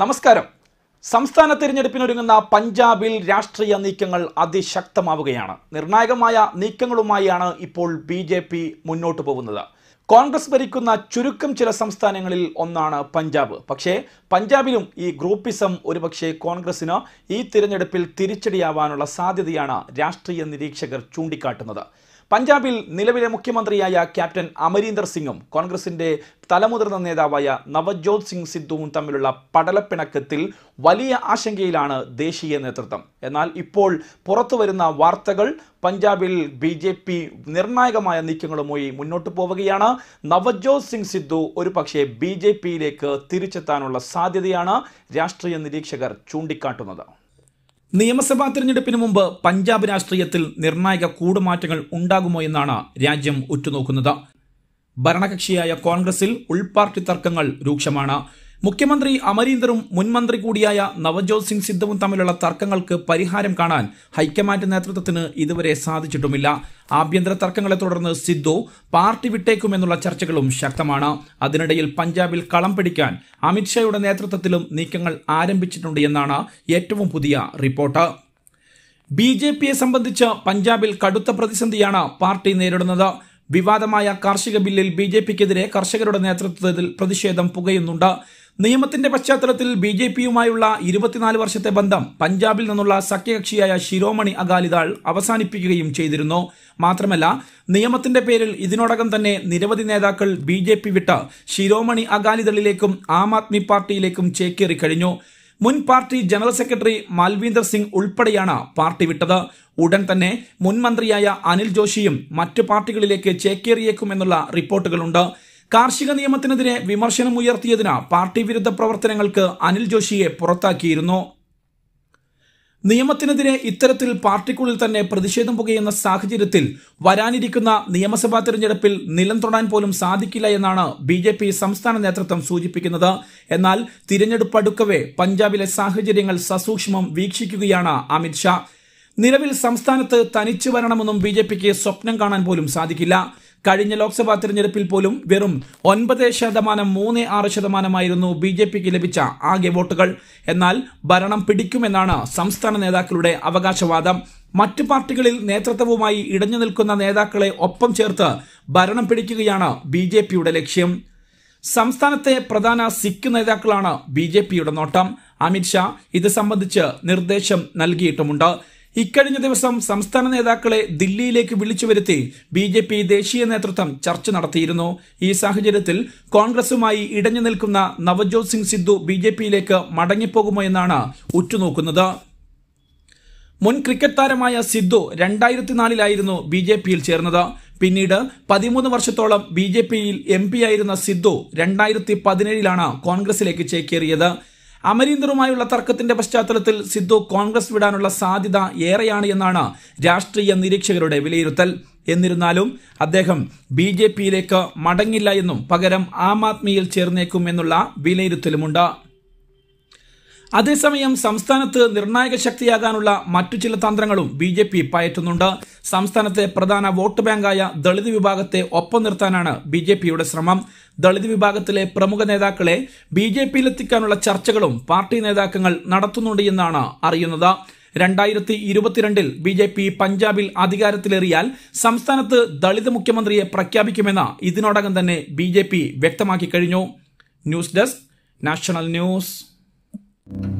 നമസ്കാരം സംസ്ഥാന തിരഞ്ഞെടുപ്പിനൊരുങ്ങുന്ന പഞ്ചാബിൽ രാഷ്ട്രീയ നീക്കങ്ങൾ അതിശക്തമാവുകയാണ് നിർണായകമായ നീക്കങ്ങളുമായാണ് ഇപ്പോൾ ബി ജെ പി മുന്നോട്ട് പോകുന്നത് കോൺഗ്രസ് ഭരിക്കുന്ന ചുരുക്കം ചില സംസ്ഥാനങ്ങളിൽ ഒന്നാണ് പഞ്ചാബ് പക്ഷേ പഞ്ചാബിലും ഈ ഗ്രൂപ്പിസം ഒരുപക്ഷെ കോൺഗ്രസിന് ഈ തിരഞ്ഞെടുപ്പിൽ തിരിച്ചടിയാവാനുള്ള സാധ്യതയാണ് രാഷ്ട്രീയ നിരീക്ഷകർ ചൂണ്ടിക്കാട്ടുന്നത് പഞ്ചാബിൽ നിലവിലെ മുഖ്യമന്ത്രിയായ ക്യാപ്റ്റൻ അമരീന്ദർ സിംഗും കോൺഗ്രസിന്റെ തലമുതിർന്ന നേതാവായ നവജ്യോത് സിംഗ് സിദ്ധുവും തമ്മിലുള്ള പടലപ്പിണക്കത്തിൽ വലിയ ആശങ്കയിലാണ് ദേശീയ നേതൃത്വം എന്നാൽ ഇപ്പോൾ പുറത്തു വാർത്തകൾ പഞ്ചാബിൽ ബി ജെ പി നിർണായകമായ നീക്കങ്ങളുമായി മുന്നോട്ട് പോവുകയാണ് നവജ്യോത് സിംഗ് സിദ്ധു ഒരു പക്ഷേ ബി ജെ പിയിലേക്ക് തിരിച്ചെത്താനുള്ള സാധ്യതയാണ് രാഷ്ട്രീയ നിരീക്ഷകർ ചൂണ്ടിക്കാട്ടുന്നത് നിയമസഭാ തിരഞ്ഞെടുപ്പിന് മുമ്പ് പഞ്ചാബ് രാഷ്ട്രീയത്തിൽ നിർണായക കൂടുമാറ്റങ്ങൾ ഉണ്ടാകുമോ എന്നാണ് രാജ്യം ഉറ്റുനോക്കുന്നത് ഭരണകക്ഷിയായ കോൺഗ്രസിൽ ഉൾപാർട്ടി തർക്കങ്ങൾ രൂക്ഷമാണ് മുഖ്യമന്ത്രി അമരീന്ദറും മുൻമന്ത്രി കൂടിയായ നവജോത് സിംഗ് സിദ്ധുവും തമ്മിലുള്ള തർക്കങ്ങൾക്ക് പരിഹാരം കാണാൻ ഹൈക്കമാൻഡ് നേതൃത്വത്തിന് ഇതുവരെ സാധിച്ചിട്ടുമില്ല ആഭ്യന്തര തർക്കങ്ങളെ തുടർന്ന് സിദ്ധു പാർട്ടി വിട്ടേക്കുമെന്നുള്ള ചർച്ചകളും ശക്തമാണ് അതിനിടയിൽ പഞ്ചാബിൽ കളം പിടിക്കാൻ അമിത്ഷായുടെ നേതൃത്വത്തിലും നീക്കങ്ങൾ ആരംഭിച്ചിട്ടുണ്ട് എന്നാണ് ഏറ്റവും പുതിയ റിപ്പോർട്ട് ബി ജെ പിയെ സംബന്ധിച്ച് പഞ്ചാബിൽ കടുത്ത പ്രതിസന്ധിയാണ് പാർട്ടി നേരിടുന്നത് വിവാദമായ കാർഷിക ബില്ലിൽ ബി ജെ പിക്കെതിരെ കർഷകരുടെ നേതൃത്വത്തിൽ പ്രതിഷേധം പുകയുന്നുണ്ട് നിയമത്തിന്റെ പശ്ചാത്തലത്തിൽ ബി ജെ പിയുമായുള്ള ഇരുപത്തിനാല് വർഷത്തെ ബന്ധം പഞ്ചാബിൽ നിന്നുള്ള സഖ്യകക്ഷിയായ ശിരോമണി അകാലിദാൾ അവസാനിപ്പിക്കുകയും ചെയ്തിരുന്നു മാത്രമല്ല നിയമത്തിന്റെ പേരിൽ ഇതിനോടകം തന്നെ നിരവധി നേതാക്കൾ ബി ജെ പി വിട്ട് ശിരോമണി അകാലിദളിലേക്കും ആം ആദ്മി പാർട്ടിയിലേക്കും ചേക്കേറി കഴിഞ്ഞു മുൻ party general secretary Malvinder Singh ഉൾപ്പെടെയാണ് പാർട്ടി വിട്ടത് ഉടൻ തന്നെ മുൻ മന്ത്രിയായ അനിൽ ജോഷിയും മറ്റു പാർട്ടികളിലേക്ക് ചേക്കേറിയേക്കും എന്നുള്ള റിപ്പോർട്ടുകളുണ്ട് കാർഷിക നിയമത്തിനെതിരെ വിമർശനം ഉയർത്തിയതിന് പാർട്ടി വിരുദ്ധ പ്രവർത്തനങ്ങൾക്ക് അനിൽ ജോഷിയെ പുറത്താക്കിയിരുന്നു നിയമത്തിനെതിരെ ഇത്തരത്തിൽ പാർട്ടിക്കുള്ളിൽ തന്നെ പ്രതിഷേധം പുകയുന്ന സാഹചര്യത്തിൽ വരാനിരിക്കുന്ന നിയമസഭാ തെരഞ്ഞെടുപ്പിൽ നിലം തൊടാൻ പോലും സാധിക്കില്ല എന്നാണ് ബി ജെ പി സംസ്ഥാന നേതൃത്വം സൂചിപ്പിക്കുന്നത് എന്നാൽ തിരഞ്ഞെടുപ്പ് അടുക്കവേ പഞ്ചാബിലെ സാഹചര്യങ്ങൾ സസൂക്ഷ്മം വീക്ഷിക്കുകയാണ് അമിത്ഷാ നിലവിൽ സംസ്ഥാനത്ത് തനിച്ചു വരണമെന്നും ബി സ്വപ്നം കാണാൻ പോലും സാധിക്കില്ല കഴിഞ്ഞ ലോക്സഭാ തെരഞ്ഞെടുപ്പിൽ പോലും വെറും ഒൻപത് ശതമാനം മൂന്ന് ആറ് ശതമാനമായിരുന്നു ബി ജെ പിക്ക് ലഭിച്ച ആകെ വോട്ടുകൾ എന്നാൽ ഭരണം പിടിക്കുമെന്നാണ് സംസ്ഥാന നേതാക്കളുടെ അവകാശവാദം മറ്റു പാർട്ടികളിൽ നേതൃത്വവുമായി ഇടഞ്ഞു നിൽക്കുന്ന നേതാക്കളെ ഒപ്പം ചേർത്ത് ഭരണം പിടിക്കുകയാണ് ബി ജെ പിയുടെ ലക്ഷ്യം സംസ്ഥാനത്തെ പ്രധാന സിഖ് നേതാക്കളാണ് ബി ജെ പിയുടെ നോട്ടം അമിത്ഷാ ഇത് സംബന്ധിച്ച് നിർദ്ദേശം നൽകിയിട്ടുമുണ്ട് ഇക്കഴിഞ്ഞ ദിവസം സംസ്ഥാന നേതാക്കളെ ദില്ലിയിലേക്ക് വിളിച്ചു വരുത്തി ബി ജെ പി ദേശീയ നേതൃത്വം ചർച്ച നടത്തിയിരുന്നു ഈ സാഹചര്യത്തിൽ കോൺഗ്രസുമായി ഇടഞ്ഞു നിൽക്കുന്ന നവജോത് സിംഗ് സിദ്ധു ബി ജെ പിയിലേക്ക് മടങ്ങിപ്പോകുമോ എന്നാണ് ഉറ്റുനോക്കുന്നത് മുൻ ക്രിക്കറ്റ് താരമായ സിദ്ധു രണ്ടായിരത്തി നാലിലായിരുന്നു ബി ജെ പിയിൽ ചേർന്നത് പിന്നീട് പതിമൂന്ന് വർഷത്തോളം ബി ജെ പിയിൽ എം പി ആയിരുന്ന സിദ്ധു രണ്ടായിരത്തി പതിനേഴിലാണ് കോൺഗ്രസിലേക്ക് ചേക്കേറിയത് അമരീന്ദറുമായുള്ള തർക്കത്തിന്റെ പശ്ചാത്തലത്തിൽ സിദ്ധു കോൺഗ്രസ് വിടാനുള്ള സാധ്യത ഏറെയാണ് എന്നാണ് രാഷ്ട്രീയ നിരീക്ഷകരുടെ വിലയിരുത്തൽ എന്നിരുന്നാലും അദ്ദേഹം ബി ജെ പിയിലേക്ക് മടങ്ങില്ല എന്നും പകരം ആം ആദ്മിയിൽ ചേർന്നേക്കും എന്നുള്ള വിലയിരുത്തലുമുണ്ട് അതേസമയം സംസ്ഥാനത്ത് നിർണായക ശക്തിയാകാനുള്ള മറ്റു ചില തന്ത്രങ്ങളും ബി ജെ പി പയറ്റുന്നുണ്ട് സംസ്ഥാനത്തെ പ്രധാന വോട്ട് ബാങ്കായ ദളിത് വിഭാഗത്തെ ഒപ്പം നിർത്താനാണ് ബി ജെ പിയുടെ ശ്രമം ദളിത് വിഭാഗത്തിലെ പ്രമുഖ നേതാക്കളെ ബി ജെ പിയിലെത്തിക്കാനുള്ള ചർച്ചകളും പാർട്ടി നേതാക്കങ്ങൾ നടത്തുന്നുണ്ട് എന്നാണ് അറിയുന്നത് രണ്ടായിരത്തി ഇരുപത്തിരണ്ടിൽ ബി ജെ പി പഞ്ചാബിൽ അധികാരത്തിലേറിയാൽ സംസ്ഥാനത്ത് ദളിത് മുഖ്യമന്ത്രിയെ പ്രഖ്യാപിക്കുമെന്ന് ഇതിനോടകം തന്നെ ബി ജെ പി വ്യക്തമാക്കി കഴിഞ്ഞു news desk national news Thank you.